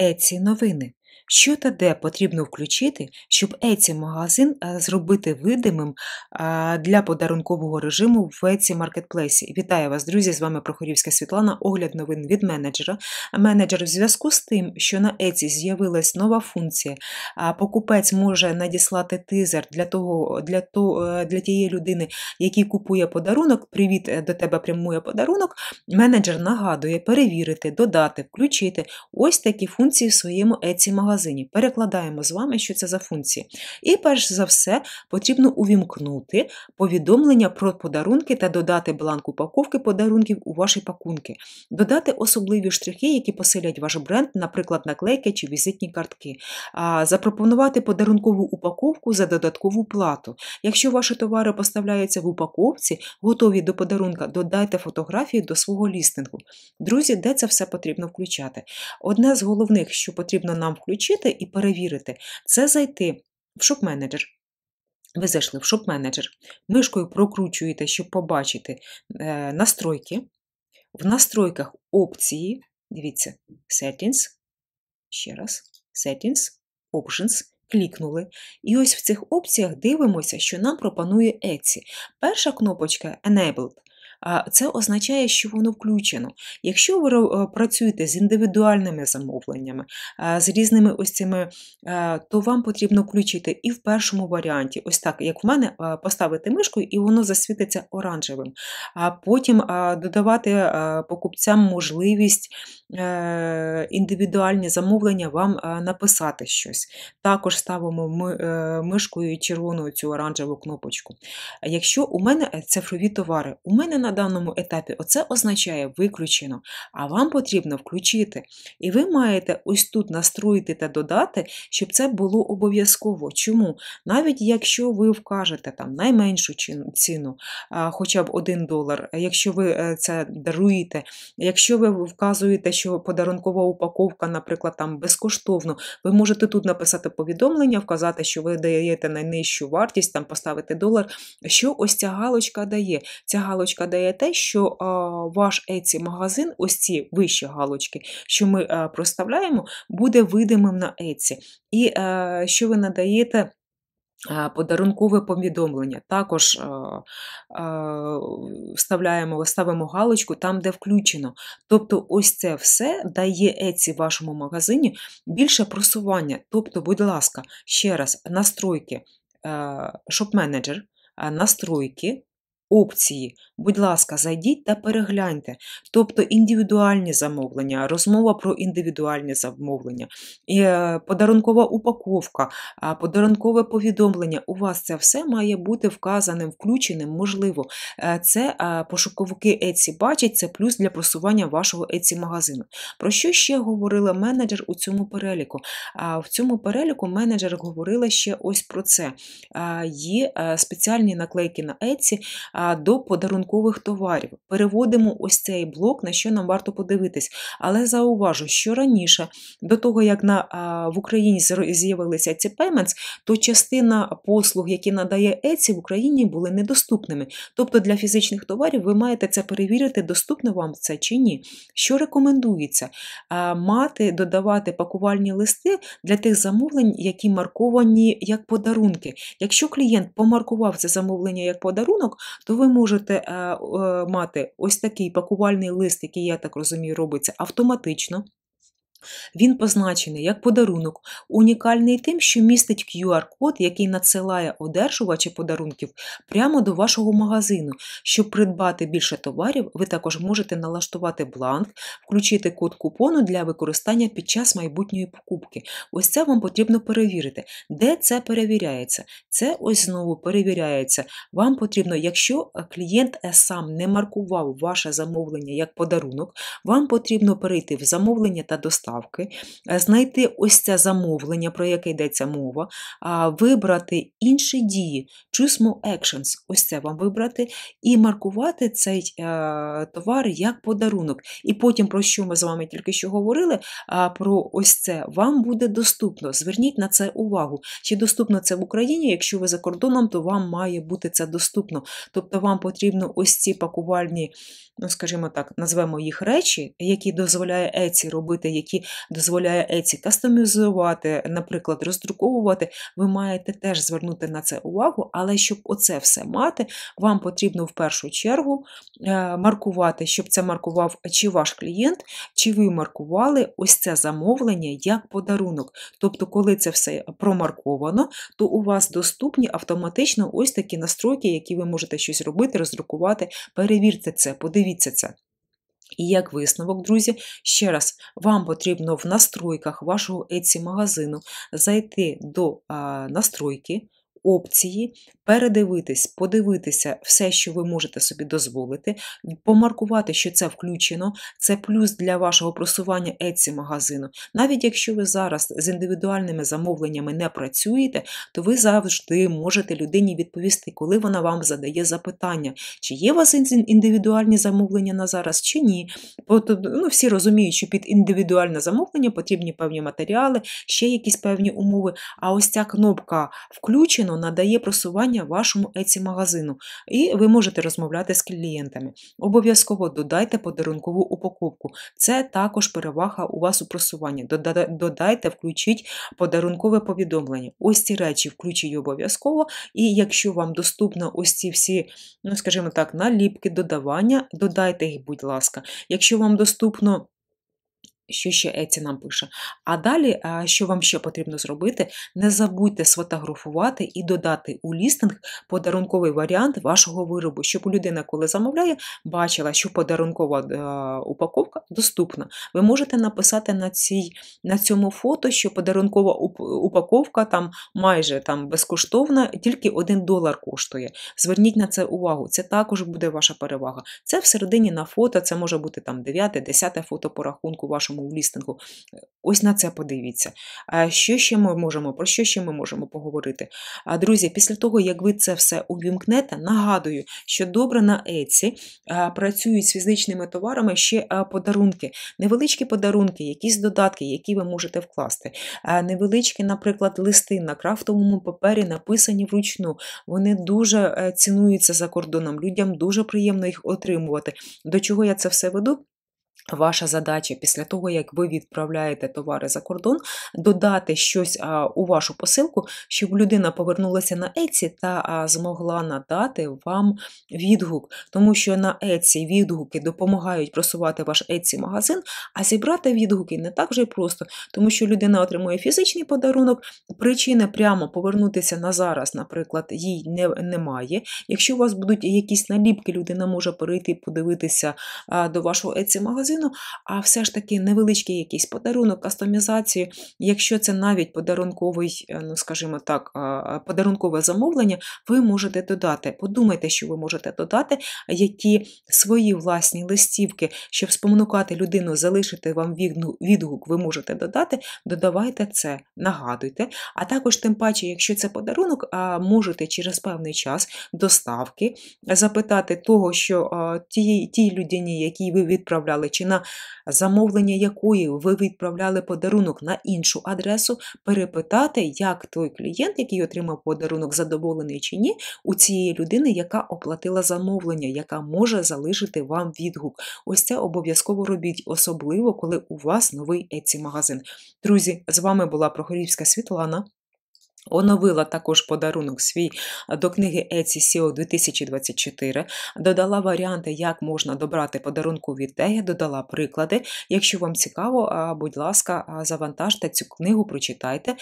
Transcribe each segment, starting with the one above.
Еці новини. Що та де потрібно включити, щоб Еці магазин е, зробити видимим для подарункового режиму в Еці маркетплейсі? Вітаю вас, друзі! З вами Прохорівська Світлана, огляд новин від менеджера. Менеджер в зв'язку з тим, що на Еці з'явилась нова функція, покупець може надіслати тизер для того, для, то, е, для тієї людини, який купує подарунок. Привіт, е, до тебе прямує подарунок. Менеджер нагадує перевірити, додати, включити ось такі функції в своєму Еці магазині. Перекладаємо з вами, що це за функції. І перш за все потрібно увімкнути повідомлення про подарунки та додати бланк упаковки подарунків у ваші пакунки, додати особливі штрихи, які посилять ваш бренд, наприклад, наклейки чи візитні картки, запропонувати подарункову упаковку за додаткову плату. Якщо ваші товари поставляються в упаковці, готові до подарунка, додайте фотографії до свого лістингу. Друзі, де це все потрібно включати? Одне з головних, що потрібно нам включати, включити і перевірити, це зайти в шоп-менеджер. Ви зайшли в шоп-менеджер, мишкою прокручуєте, щоб побачити е, настройки. В настройках опції, дивіться, Settings, ще раз, Settings, Options. Клікнули. І ось в цих опціях дивимося, що нам пропонує Etsy. Перша кнопочка Enabled це означає, що воно включено. Якщо ви е, працюєте з індивідуальними замовленнями, е, з різними ось цими, е, то вам потрібно включити і в першому варіанті, ось так, як в мене, поставити мишку, і воно засвітиться оранжевим. А потім додавати покупцям можливість індивідуальні замовлення вам написати щось. Також ставимо мишкою червону цю оранжеву кнопочку. Якщо у мене цифрові товари, у мене на на даному етапі оце означає виключено, а вам потрібно включити. І ви маєте ось тут настроїти та додати, щоб це було обов'язково. Чому? Навіть якщо ви вкажете там найменшу ціну, хоча б 1 долар, якщо ви е, це даруєте, якщо ви вказуєте, що подарункова упаковка, наприклад, там безкоштовно, ви можете тут написати повідомлення, вказати, що ви даєте найнижчу вартість, там поставити долар. Що ось ця галочка дає? Ця галочка дає додає те, що ваш еці магазин ось ці вищі галочки, що ми е, проставляємо, буде видимим на еці. І е, що ви надаєте? Е, подарункове повідомлення. Також е, е, вставляємо, ставимо галочку там, де включено. Тобто, ось це все дає Еці вашому магазині більше просування. Тобто, будь ласка, ще раз, настройки, е, шоп-менеджер, настройки, Опції, будь ласка, зайдіть та перегляньте, тобто індивідуальні замовлення, розмова про індивідуальні замовлення, е, подарункова упаковка, подарункове повідомлення. У вас це все має бути вказаним, включеним, можливо. Е, це пошуковики Etsy бачать, це плюс для просування вашого Etsy магазину. Про що ще говорила менеджер у цьому переліку? В цьому переліку менеджер говорила ще ось про це. Є е, спеціальні наклейки на Etsy, до подарункових товарів. Переводимо ось цей блок, на що нам варто подивитись. Але зауважу, що раніше, до того, як на, в Україні з'явилися ці payments, то частина послуг, які надає Еці, в Україні були недоступними. Тобто для фізичних товарів ви маєте це перевірити, доступно вам це чи ні. Що рекомендується? Мати додавати пакувальні листи для тих замовлень, які марковані як подарунки. Якщо клієнт помаркував це замовлення як подарунок, то то ви можете е, е, мати ось такий пакувальний лист, який, я так розумію, робиться автоматично. Він позначений як подарунок, унікальний тим, що містить QR-код, який надсилає одержувачі подарунків прямо до вашого магазину. Щоб придбати більше товарів, ви також можете налаштувати бланк, включити код купону для використання під час майбутньої покупки. Ось це вам потрібно перевірити. Де це перевіряється? Це ось знову перевіряється. Вам потрібно, якщо е, клієнт е, сам не маркував ваше замовлення як подарунок, вам потрібно перейти в замовлення та доставку доставки, е, знайти ось це замовлення, про яке йдеться мова, вибрати інші дії, choose more actions, ось це вам вибрати, і маркувати цей е, товар як подарунок. І потім, про що ми з вами тільки що говорили, про ось це вам буде доступно. Зверніть на це увагу. Чи доступно це в Україні? Якщо ви за кордоном, то вам має бути це доступно. Тобто вам потрібно ось ці пакувальні, ну скажімо так, назвемо їх речі, які дозволяє Еці робити, які дозволяє Etsy кастомізувати, наприклад, роздруковувати, ви маєте теж звернути на це увагу, але щоб оце все мати, вам потрібно в першу чергу е, маркувати, щоб це маркував чи ваш клієнт, чи ви маркували ось це замовлення як подарунок. Тобто, коли це все промарковано, то у вас доступні автоматично ось такі настройки, які ви можете щось робити, роздрукувати. Перевірте це, подивіться це. І як висновок, друзі, ще раз, вам потрібно в настройках вашого Etsy магазину зайти до настройки опції, передивитись, подивитися все, що ви можете собі дозволити, помаркувати, що це включено, це плюс для вашого просування Etsy магазину. Навіть якщо ви зараз з індивідуальними замовленнями не працюєте, то ви завжди можете людині відповісти, коли вона вам задає запитання, чи є у вас індивідуальні замовлення на зараз, чи ні. Ну, Всі розуміють, що під індивідуальне замовлення потрібні певні матеріали, ще якісь певні умови. А ось ця кнопка включена звичайно, надає просування вашому еці магазину і ви можете розмовляти з клієнтами. Обов'язково додайте подарункову упаковку. Це також перевага у вас у просуванні. Додайте, включіть подарункове повідомлення. Ось ці речі включіть обов'язково, і якщо вам доступно ось ці всі, ну скажімо так, наліпки, додавання, додайте їх, будь ласка. Якщо вам доступно що ще Еці нам пише. А далі, е, що вам ще потрібно зробити, не забудьте сфотографувати і додати у лістинг подарунковий варіант вашого виробу, щоб людина, коли замовляє, бачила, що подарункова е, упаковка доступна. Ви можете написати на цій, на цьому фото, що подарункова упаковка там майже там безкоштовна, тільки 1 долар коштує. Зверніть на це увагу, це також буде ваша перевага. Це всередині на фото, це може бути там 9-10 фото по рахунку вашому бачимо в лістингу. Ось на це подивіться. Що ще ми можемо, про що ще ми можемо поговорити? Друзі, після того, як ви це все увімкнете, нагадую, що добре на Еці працюють з фізичними товарами ще подарунки, невеличкі подарунки, якісь додатки, які ви можете вкласти. Невеличкі, наприклад, листи на крафтовому папері написані вручну. Вони дуже е, цінуються за кордоном. Людям дуже приємно їх отримувати. До чого я це все веду? Ваша задача після того, як ви відправляєте товари за кордон, додати щось у вашу посилку, щоб людина повернулася на Еці та змогла надати вам відгук, тому що на Еці відгуки допомагають просувати ваш еці магазин, а зібрати відгуки не так вже просто, тому що людина отримує фізичний подарунок, причини прямо повернутися на зараз, наприклад, їй не, немає. Якщо у вас будуть якісь наліпки, людина може перейти подивитися до вашого Etsy магазину ціну, а все ж таки невеличкий якийсь подарунок, кастомізацію, якщо це навіть подарунковий, е, ну скажімо так, подарункове замовлення, ви можете додати. Подумайте, що ви можете додати, які свої власні листівки, щоб спонукати людину, залишити вам відгук, ви можете додати, додавайте це, нагадуйте. А також, тим паче, якщо це подарунок, можете через певний час доставки запитати того, що тій, тій людині, якій ви відправляли, чи на замовлення якої ви відправляли подарунок на іншу адресу, перепитати, як той клієнт, який отримав подарунок, задоволений чи ні, у цієї людини, яка оплатила замовлення, яка може залишити вам відгук. Ось це обов'язково робіть, особливо коли у вас новий Etsy магазин Друзі, з вами була Прохорівська Світлана. Оновила також подарунок свій до книги Еці Сіо 2024, додала варіанти, як можна добрати подарунку від Дея, додала приклади. Якщо вам цікаво, будь ласка, завантажте цю книгу, прочитайте,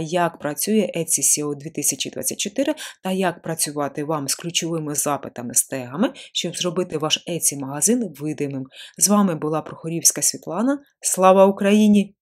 як працює Еці SEO 2024 та як працювати вам з ключовими запитами з тегами, щоб зробити ваш Еці магазин видимим. З вами була Прохорівська Світлана. Слава Україні!